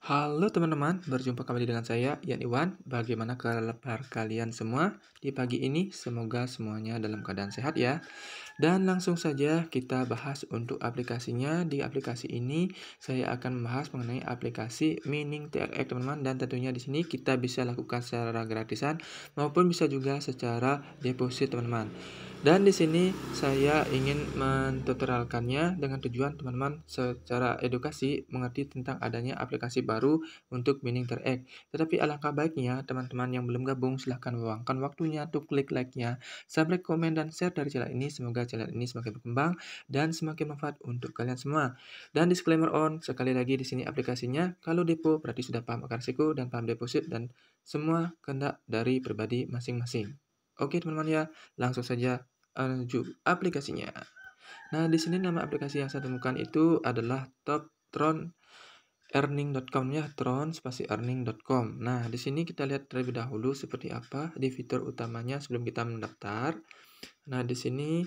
Halo teman-teman, berjumpa kembali dengan saya Yan Iwan. Bagaimana kabar kalian semua di pagi ini? Semoga semuanya dalam keadaan sehat ya. Dan langsung saja kita bahas untuk aplikasinya. Di aplikasi ini saya akan membahas mengenai aplikasi Mining TRX teman-teman dan tentunya di sini kita bisa lakukan secara gratisan maupun bisa juga secara deposit teman-teman. Dan di sini saya ingin mentutorialkannya dengan tujuan teman-teman secara edukasi mengerti tentang adanya aplikasi baru untuk mining Terek. Tetapi alangkah baiknya teman-teman yang belum gabung silahkan luangkan waktunya untuk klik like-nya, subscribe, komen, dan share dari channel ini. Semoga channel ini semakin berkembang dan semakin manfaat untuk kalian semua. Dan disclaimer on, sekali lagi di sini aplikasinya. Kalau depo berarti sudah paham akar siku dan paham deposit dan semua kehendak dari pribadi masing-masing. Oke teman-teman ya, langsung saja eh, menuju aplikasinya. Nah, di sini nama aplikasi yang saya temukan itu adalah Top Tron earning.com ya, Tron spasi earning.com. Nah, di sini kita lihat terlebih dahulu seperti apa di fitur utamanya sebelum kita mendaftar. Nah, di sini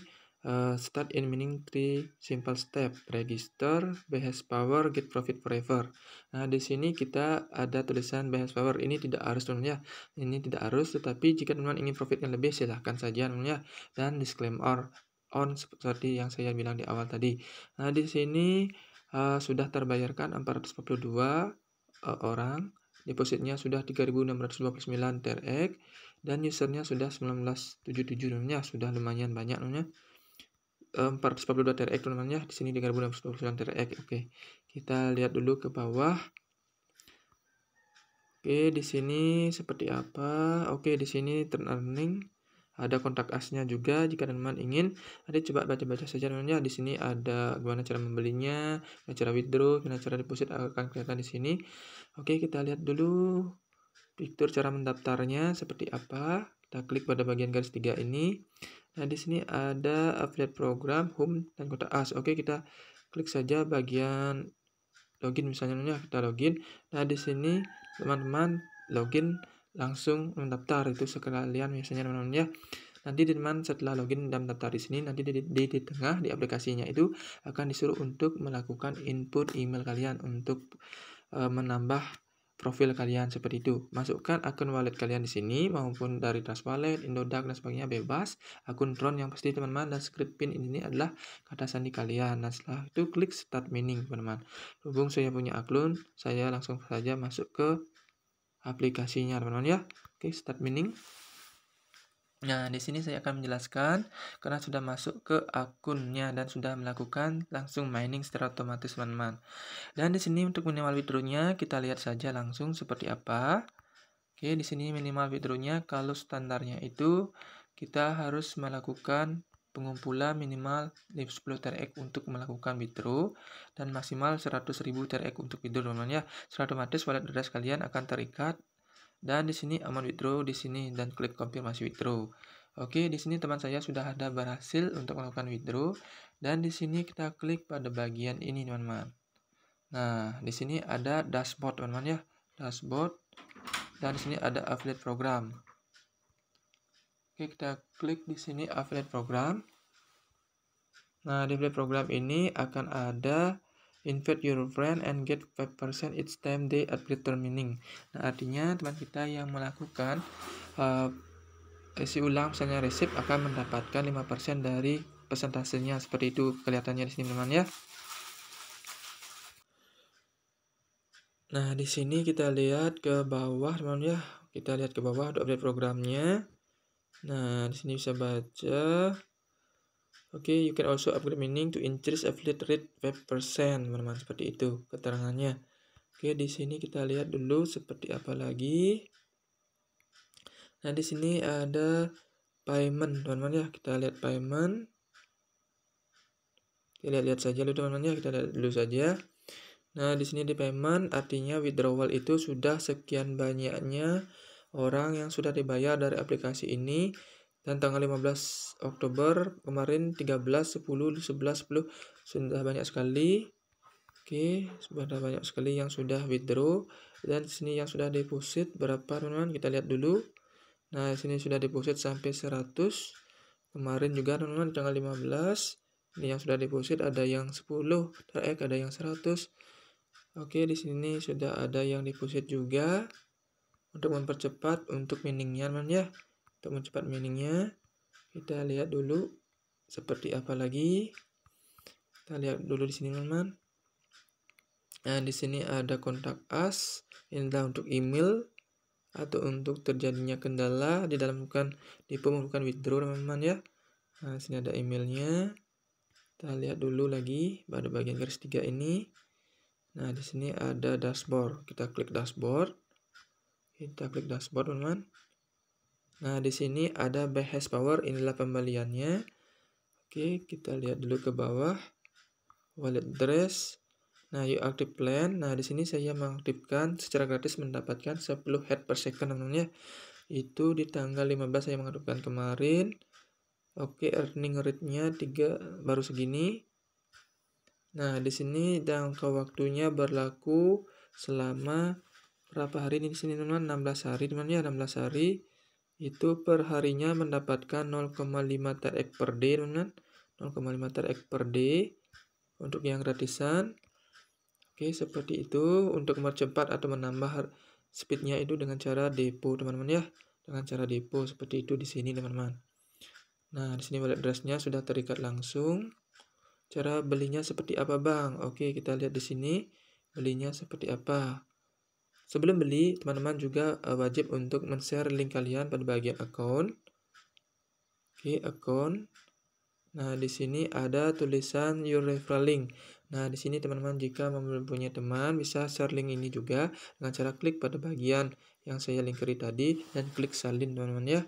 uh, start in meaning three simple step register behest power get profit forever nah di sini kita ada tulisan behest power ini tidak harus teman ya ini tidak harus tetapi jika teman ingin profit yang lebih silahkan saja teman ya dan disclaimer on seperti yang saya bilang di awal tadi nah di sini uh, sudah terbayarkan 442 uh, eh, orang depositnya sudah 3629 TRX dan usernya sudah 1977 namanya sudah lumayan banyak namanya 442 TRX teman-teman ya. Di sini 3629 TRX. Oke. Kita lihat dulu ke bawah. Oke, di sini seperti apa? Oke, di sini turn earning ada kontak asnya juga jika teman-teman ingin nanti coba baca-baca saja teman-teman ya di sini ada gimana cara membelinya gimana cara withdraw gimana cara deposit akan kelihatan di sini oke kita lihat dulu fitur cara mendaftarnya seperti apa kita klik pada bagian garis tiga ini Nah, di sini ada affiliate program, home, dan kota as. Oke, kita klik saja bagian login misalnya kita login. Nah, di sini teman-teman login langsung mendaftar itu sekalian misalnya teman-teman ya. Nanti teman setelah login dan mendaftar di sini nanti di, di, di tengah di aplikasinya itu akan disuruh untuk melakukan input email kalian untuk e, menambah profil kalian seperti itu. Masukkan akun wallet kalian di sini maupun dari Trust Wallet, Indodax dan sebagainya bebas. Akun drone yang pasti teman-teman dan script pin ini adalah kata sandi kalian. Nah setelah itu klik start mining teman-teman. Hubung saya punya akun, saya langsung saja masuk ke aplikasinya teman-teman ya. Oke, start mining. Nah, di sini saya akan menjelaskan karena sudah masuk ke akunnya dan sudah melakukan langsung mining secara otomatis teman-teman. Dan di sini untuk minimal withdraw-nya kita lihat saja langsung seperti apa. Oke, di sini minimal withdraw-nya kalau standarnya itu kita harus melakukan pengumpulan minimal 10 TRX untuk melakukan withdraw dan maksimal 100.000 TRX untuk withdraw teman-teman ya. Secara otomatis wallet address kalian akan terikat dan di sini aman withdraw di sini dan klik konfirmasi withdraw. Oke, di sini teman saya sudah ada berhasil untuk melakukan withdraw dan di sini kita klik pada bagian ini teman-teman. Nah, di sini ada dashboard teman-teman ya, dashboard dan di sini ada affiliate program. Oke, kita klik di sini affiliate program. Nah, di affiliate program ini akan ada invite your friend and get 5% each time they update their nah artinya teman kita yang melakukan uh, isi ulang misalnya resip akan mendapatkan 5% dari persentasenya seperti itu kelihatannya di sini teman ya Nah, di sini kita lihat ke bawah, teman ya. Kita lihat ke bawah untuk update programnya. Nah, di sini bisa baca Oke, okay, you can also upgrade mining to increase affiliate rate percent, Teman-teman, seperti itu keterangannya. Oke, okay, di sini kita lihat dulu seperti apa lagi. Nah, di sini ada payment, teman-teman ya. Kita lihat payment. Kita lihat-lihat saja dulu, teman-teman ya. Kita lihat dulu saja. Nah, di sini di payment artinya withdrawal itu sudah sekian banyaknya orang yang sudah dibayar dari aplikasi ini dan tanggal 15 Oktober kemarin 13 10 11 10 sudah banyak sekali Oke, okay, sudah banyak sekali yang sudah withdraw dan sini yang sudah deposit berapa teman-teman? Kita lihat dulu. Nah, sini sudah deposit sampai 100. Kemarin juga teman-teman tanggal 15 ini yang sudah deposit ada yang 10, terek ada yang 100. Oke, okay, di sini sudah ada yang deposit juga untuk mempercepat untuk miningnya teman-teman ya untuk mencepat meaningnya kita lihat dulu seperti apa lagi kita lihat dulu di sini teman-teman nah di sini ada kontak as ini adalah untuk email atau untuk terjadinya kendala di dalam bukan di bukan withdraw teman-teman ya nah sini ada emailnya kita lihat dulu lagi pada bagian garis tiga ini nah di sini ada dashboard kita klik dashboard kita klik dashboard teman-teman Nah, di sini ada BHS Power, inilah pembeliannya. Oke, kita lihat dulu ke bawah. Wallet dress. Nah, you active plan. Nah, di sini saya mengaktifkan secara gratis mendapatkan 10 head per second namanya. Itu di tanggal 15 saya mengaktifkan kemarin. Oke, earning rate-nya 3 baru segini. Nah, di sini jangka waktunya berlaku selama berapa hari ini di sini teman-teman 16 hari teman-teman ya 16 hari itu perharinya mendapatkan 0,5 terek per D teman-teman 0,5 terek per D untuk yang gratisan oke seperti itu untuk mempercepat atau menambah speednya itu dengan cara depo teman-teman ya dengan cara depo seperti itu di sini teman-teman nah di sini wallet addressnya sudah terikat langsung cara belinya seperti apa bang oke kita lihat di sini belinya seperti apa Sebelum beli, teman-teman juga uh, wajib untuk men-share link kalian pada bagian akun. Oke, okay, account. Nah, di sini ada tulisan your referral link. Nah, di sini teman-teman jika mempunyai teman bisa share link ini juga dengan cara klik pada bagian yang saya linkeri tadi dan klik salin teman-teman ya.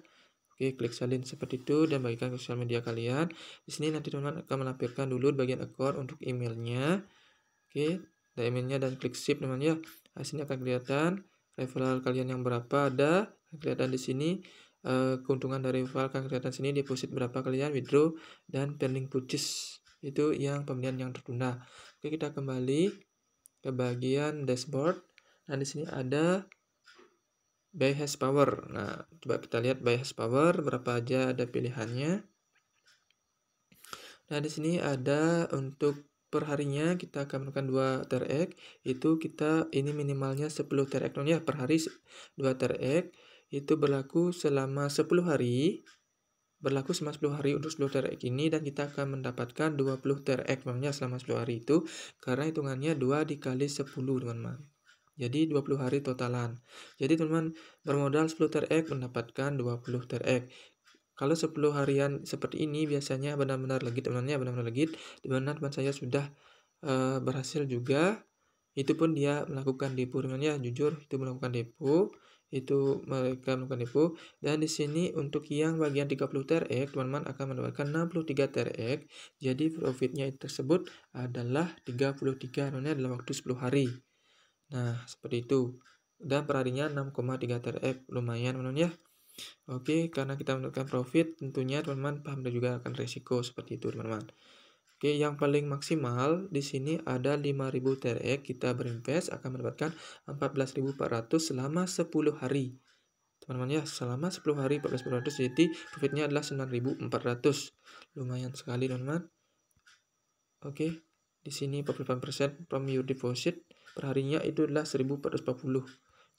Oke, klik salin seperti itu dan bagikan ke sosial media kalian. Di sini nanti teman-teman akan melampirkan dulu bagian akun untuk emailnya. Oke, dan emailnya dan klik sip teman-teman ya hasilnya nah, akan kelihatan level kalian yang berapa ada kelihatan di sini eh, keuntungan dari rival akan kelihatan di sini deposit berapa kalian withdraw dan pending purchase itu yang pembelian yang tertunda oke kita kembali ke bagian dashboard nah di sini ada buy has power nah coba kita lihat buy has power berapa aja ada pilihannya nah di sini ada untuk per harinya kita akan melakukan 2 terek itu kita ini minimalnya 10 non nah, ya per hari 2 terek itu berlaku selama 10 hari berlaku selama 10 hari untuk 10 terek ini dan kita akan mendapatkan 20 TRX memangnya selama 10 hari itu karena hitungannya 2 dikali 10 teman-teman jadi 20 hari totalan jadi teman-teman bermodal 10 terek mendapatkan 20 terek kalau 10 harian seperti ini biasanya benar-benar legit, ya benar-benar legit, di mana teman saya sudah e, berhasil juga. Itu pun dia melakukan depo ya jujur itu melakukan depo, itu mereka melakukan depo dan di sini untuk yang bagian 30 TRX teman-teman akan mendapatkan 63 TRX. Jadi profitnya tersebut adalah 33 temannya dalam waktu 10 hari. Nah, seperti itu. Dan perharinya 6,3 TRX lumayan teman-teman ya. Oke, karena kita mendapatkan profit, tentunya teman-teman paham dan juga akan resiko seperti itu, teman-teman. Oke, yang paling maksimal di sini ada 5000 TRX kita berinvest akan mendapatkan 14.400 selama 10 hari. Teman-teman ya, selama 10 hari 14.400 jadi profitnya adalah 9.400. Lumayan sekali, teman-teman. Oke, di sini 48% from your deposit perharinya itu adalah 1.440.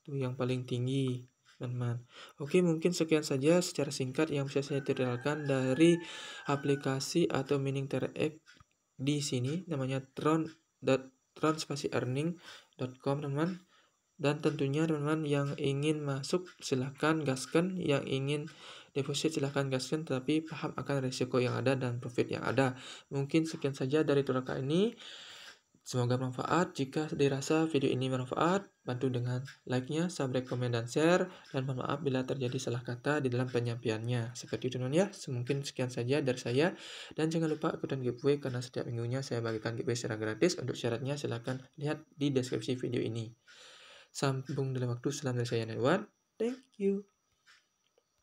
Itu yang paling tinggi teman-teman. Oke, mungkin sekian saja secara singkat yang bisa saya tutorialkan dari aplikasi atau mining TRX di sini namanya Tron Tron teman-teman. Dan tentunya teman-teman yang ingin masuk silahkan gaskan, yang ingin deposit silahkan gaskan tetapi paham akan risiko yang ada dan profit yang ada. Mungkin sekian saja dari tutorial ini. Semoga bermanfaat. Jika dirasa video ini bermanfaat, bantu dengan like-nya, subscribe, komen, dan share. Dan mohon maaf bila terjadi salah kata di dalam penyampaiannya. Seperti itu ya, semungkin sekian saja dari saya. Dan jangan lupa ikutan giveaway karena setiap minggunya saya bagikan giveaway secara gratis. Untuk syaratnya silahkan lihat di deskripsi video ini. Sambung dalam waktu. Salam dari saya, Nedwan. Thank you.